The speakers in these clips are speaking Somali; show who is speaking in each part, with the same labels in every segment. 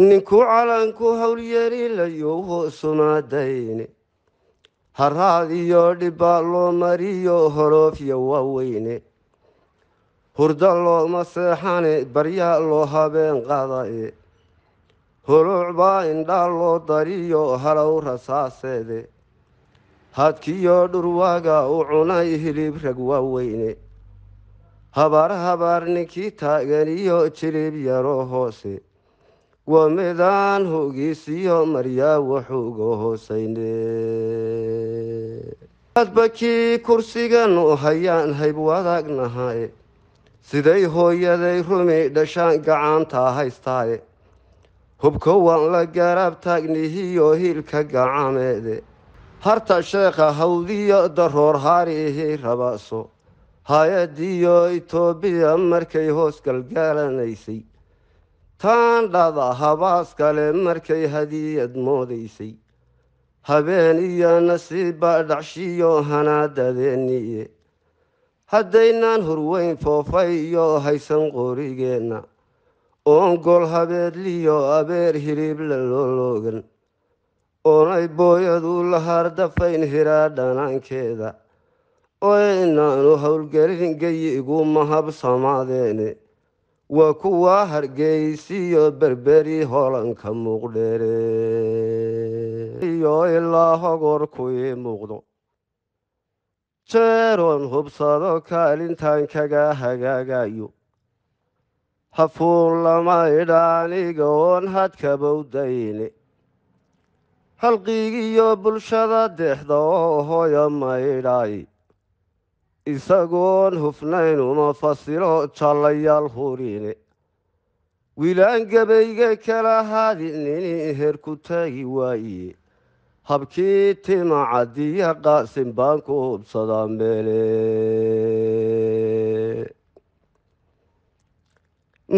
Speaker 1: ninku calanku howlyeelilayo hoosumaadayne haraad iyo dhibbaa loo mariyo horoofya waaweyne hurdo looma seexane baryaa loo habeen qadae baa indhaa loo dariyo halow rasaaseede hadkiyo dhurwaaga u cunay hilib rag waaweyne habaar habaar ninkii taaganiyo jiliib yaro hoose waa midaan hoogiisiyo maryaa wuxuuga hoosayne adba kii kursigan u hayaan haybwadaagnahaaye siday hooyaday rumi dhashaan gacantaa haystaaye hubko waan la garaab taagnihiyo hiilka gacameede harta sheekha hawdiyo daroor haariihi rabaaso hay-adiyo itoobiya markay hoos galgaalanaysay taan dhab habaas kale markay hadiyad moodaysay habeen iyo nasiibbaa dhacshiyo hanaadadeenniye haddaynaan hurweyn foofay iyo haysan qorigeenna oon gol habeedliyo abeer hiriibla looloogan oonay booyadu la hardafayn hiraa dhanaankeeda oo inaanu howlgelin geyigu mahabsamaadeene waa kuwa hargeysiyo berberi holanka muuqdheere iyo ilaa hogor ku kui muuqdo jeeroon hubsado kaalintan kaga hagaagayo hafuun lama idhaanigoon hadkabowdayne halqiigiyo bulshada dexda oo hoya maydhay isagoon hufnayn uma fasilo jallayaal hurine wiilaan gabayga kala hadinini herku taagi waaye habkii tima timacadiya qaasin baan ku hubsadaa meele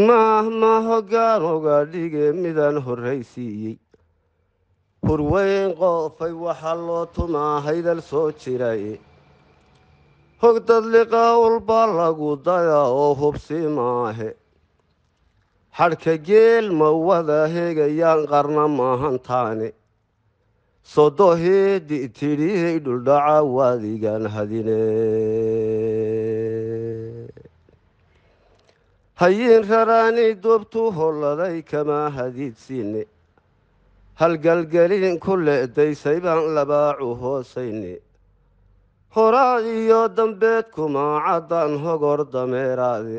Speaker 1: maahma hogaanoga dhige midan horraysiiyey hurweyn qoofay waxaa loo tumaa haydal soo jiraye hogdad liqaawlbaa lagu daya oo hubsi maahe xadhka geel ma wada hegayaan qarna maahantaane sodoheedi tidhihey dhuldhaca waadigan hadine hayiin raraani dubtu holladay kama hadiidsiine halgalgelin ku le'daysay baan labaacu hoosayne horaadiyo iyo dambeed kuma caddan hogor dameeraade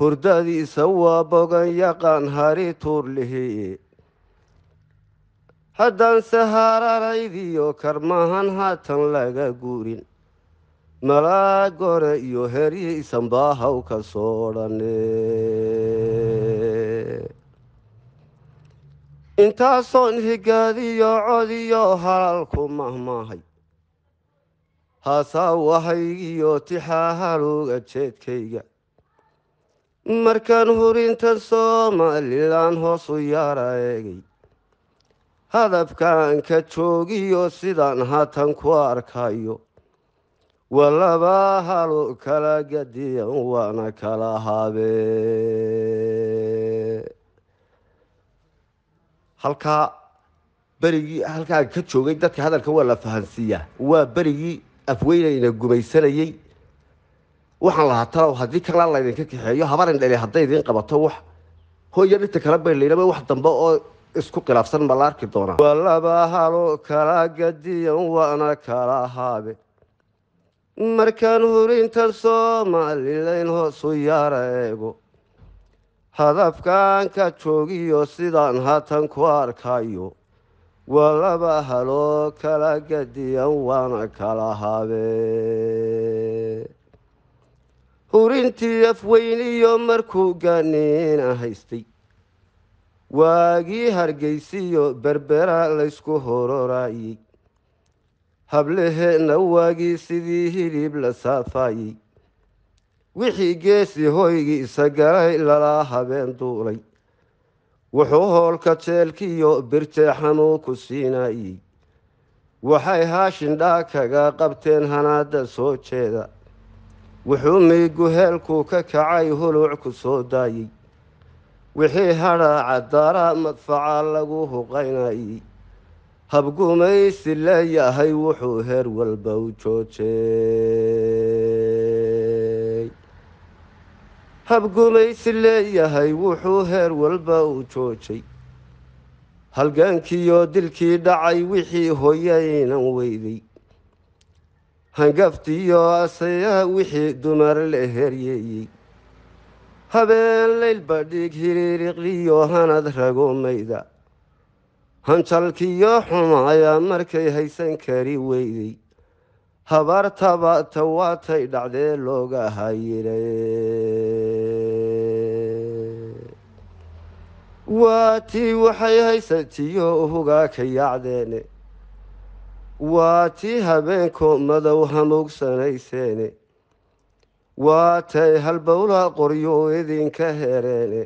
Speaker 1: hurdadiisa waa bogan yaqaan hari tuurlihiye haddaanse haararaydiyo karmahan haatan laga guurin malaag hore iyo heryiisan baahaw ka soodhane intaasoon higaadiyo codiyo halalku mahmaahay haasaa u ahaygiyo tixaaharuga jeedkayga markaan hurintan somalilan hoos u yaara eegay hadabkaan ka joogiyo sidaan haatan ku arkayo walaba halu kala gadiyan waana kala habe halkaa berigii halkaa ka joogay dadka hadalka waa la fahansiiyaa waa berigii afweynayna gumaysanayey waxaan lahaa talow haddii kala laydinka kaxeeyo habarin dheli hadday idiin qabato wax hooyo dhinta kala baylnaba wax dambe oo isku khilaafsan ma la arki doonaa walaba halo kala gadiyan waana kala haabe markaan hurintan somalilan hoosu yaara eego hadafkaan ka joogiyo sidaan haatan ku arkayo waa haloo kala gadiyan waana kala habe hurintii afweyniyo markuu gaaniina haystay waagii hargeysiyo berbera laysku hororaayey hableheena waagii sidii hilib la saafaayey wixii geesi hoygii isagalay lalaa habeen duulay wuxuu hoolka jeelkiyo birteexanuu ku siinayey waxay haashindhaa kaga qabteen hanaada soo jeeda wuxuu miigu heelkuu ka kacay huluuc ku soo daayey wixii hadhaa cadaara madfaca lagu huqaynayey habgumaysi leeyahay wuxuu heer walba u joojee habgulaysi leeyahay wuxuu heer walba u joojay halgankiioo dilkii dhacay wixii hooyaynan weyday hangaftiiyo asayaa wixii dumar la heryeeyey habeen layl badhig hiriiriqliyoo hanad rago mayda hanjalkiyo ayaa markay haysan kari weyday habaartabaata waatay dhacdee looga hayire waatii waxay haysatiyo uhugaa ka yacdeene waatii habeenko madow hamuugsanayseen waatay halbowla qoryo idinka hereene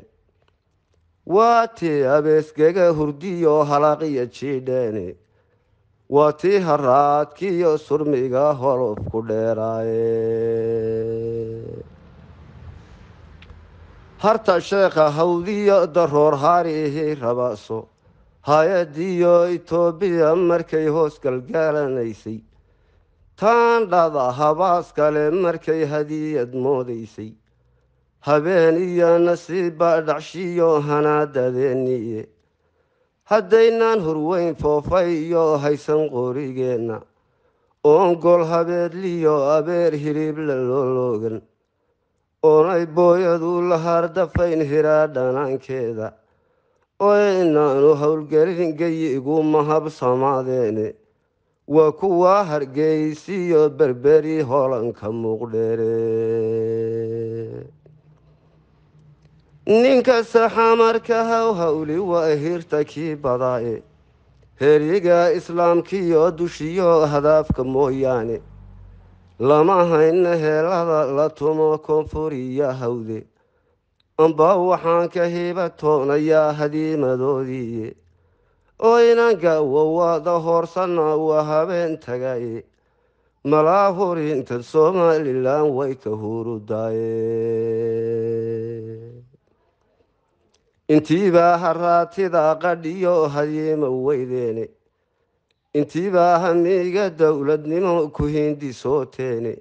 Speaker 1: waatii abeesgega hurdiyo halaaqiya jiidheene waatii haraadkiyo surmiga holof ku dheeraaye harta sheekha hawdiyo daroor haarihi rabaaso hay itoobiya markay hoos galgaalanaysay taandhada habaas kale markay hadiyad moodaysay habeen iyo nasiiba dhacshiyo hanaadadeeniye haddaynaan hurweyn foofay iyo haysan qoorigeenna oon gol habeedliyo abeer hiliibla looloogan oonay booyadu la lahaardafayn hiraa dhanaankeeda ooynaanu howlgelin geyi iguma habsamaadeene waa kuwaa hargeysiyo berberi holanka muuqdheere ninkasta xamarka haw hawli waa hirta kii badaaye heeryiga islaamkiyo dushiyo hadaafka mooyaane lama ahayna heelada la tumo koonfuriya hawde amba waxaan ka hiba toonayaa hadiimadoodiiye oo gawo wawaada hoorsanna waa habeen tagaye malaa hurintad somalilan way ka hurudaaye intiibaa haraatida qadhiyo hadiima weydeene intiibaa hamiga dowladnimo ku hindi sooteene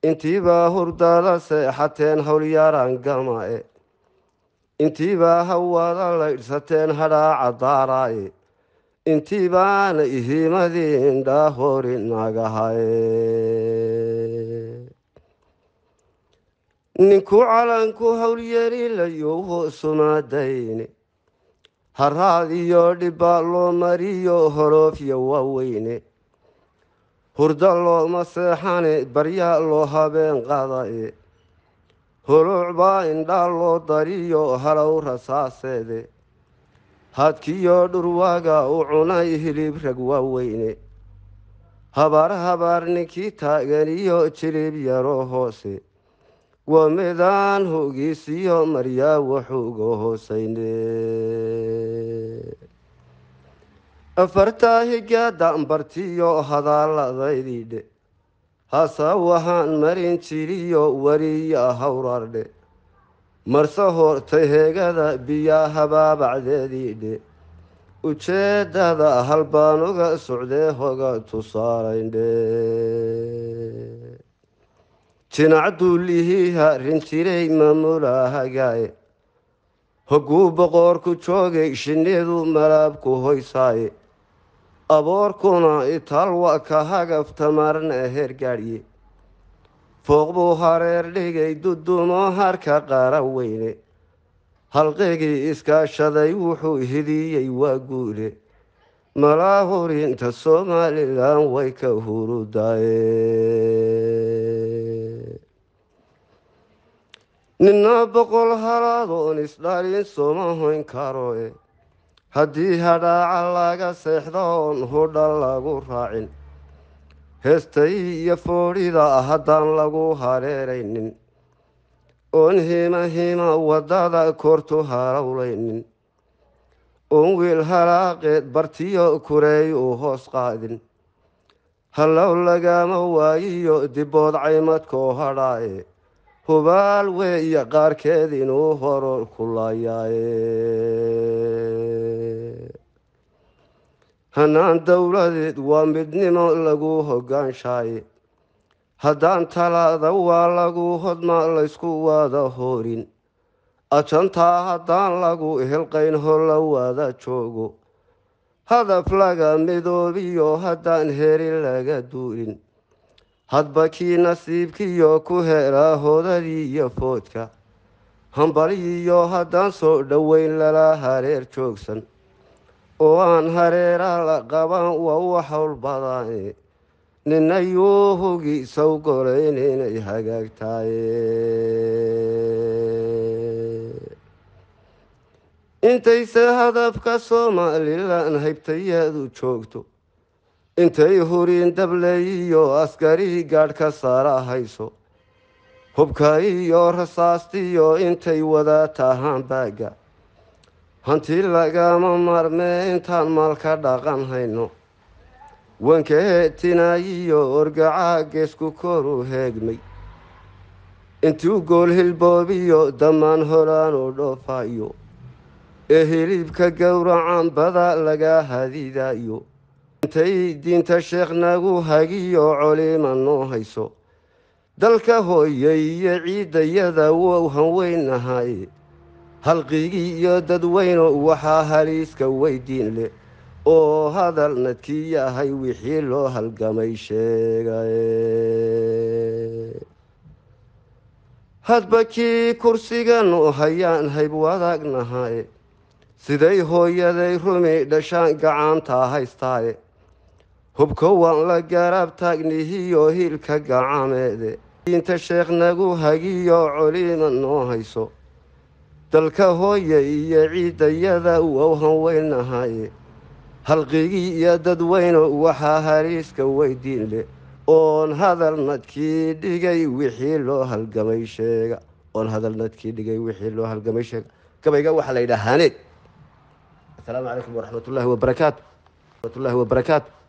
Speaker 1: intiibaa hurdada seexateen howlyaaran gama'e intiibaa hawaada la idhsateen hadhaaca intiibaana ihiimadiin dhaahori nagahaye ninku calanku howlyari layuuho sumaadayne haraad iyo dhibba loo mariyo horoofya waaweyne hurda looma seexane baryaa loo habeen qaadae huluuc baa indhaa loo dariyo halow rasaaseede hadkiyo dhurwaaga u cunay hilib rag waaweyne habaar habaar ninkii taaganiyo iyo yaro hoose waa midaan hogiisiyo maryaa waxuuga hoosayne afartaa higaada ambartiyo hadaaladaydidhe hase waxaan marin jiriyo wariya hawraardhe marse hoortay heegada biyaa habaabacdeediidhe ujeeddada halbaanuga socdee hoga tusaarayndhe jinaacaduu lihiiha rintiray maamulahagaaye hogguu boqoorku joogay shinnidu malaabku hoysaaye aboorkuna itaal waa ka hagafta marna hergaadhye fooq buu hareer dhigay dudumo harka qaran weyne halqeygii iskaashaday wuxuu hidiyey waa guule malaa soomaalilan way ka hurudaaye ninna boqol halaad oon isdhaalin sooma hoyn karoe haddii hadhaaca laga seexda oon hudha lagu raacin heestay iyo foodhida haddaan lagu hareeraynin oon hiima hiima waddada koortu halowlaynin oon wiil halaaqeed bartiyo kureey uu hoos qaadin hallow lagama waayiyo dibbood caymadkoo hadhaaye hubaal weeya qaarkeed inuu horor kulayaaye hanaan dowladeed waa midnimo lagu hoggaanshaye haddaan talaada waa lagu hodma laysku wada horin ajantaa haddaan lagu helqayn la wada joogo hadaf laga midoobiyo haddaan heri laga duurin hadba kii nasiibkiiyo ku helaa hoodadii iyo foodka hambariiyo haddaan soo dhoweyn lalaa hareer joogsan oo aan hareeraa la qaban waa u xowl badane ninayuu hugiisaw goleyn inay hagaagtaaye intayse hadafka somalilan haybtayaadu joogto intay huriin dableeyiyo askarihii gaadhka ka saarahayso hubka iyo rasaastiyo intay wada tahaan baaga hanti lagama maarmee intaan maalka dhaqan hayno wankahee tinaayiyo orgacaa geesku kooru heegmay intuu gool hilboobiyo dammaan horaanu dhoofayo ee hilibka gowracan bada laga hadidaayo intay diinta sheekh nagu hagiyo colima noo hayso dalka hooyay iyo ciidayada wow hanweynahay halqigii iyo dadweyno waxaa haliiska weydiin leh oo hadal nadkii yahay wixii loo halgamay sheegaye hadba kii kursiganu hayaan hayb wadaagnahaye siday hooyaday rumi dhashaan gacantaa haystaaye hubko waan la garaab taagnihiyo hiilka gacameede diinta sheekh nagu hagiyo colina noo hayso dalka hooye iyo ciidayada wow hanweynahaye halqigii iyo dadweyno waxaa haliiska weydiin leh oon hadal nadkii dhigay wixii loo halgamay sheega oon hadal nadkii dhigay wixii loo halgamay sheega gabayga waxaa la yidhaah haneed asalaamu calaykum waraxmatullaahi wabarakaatu raxmatullaahi wabarakaatu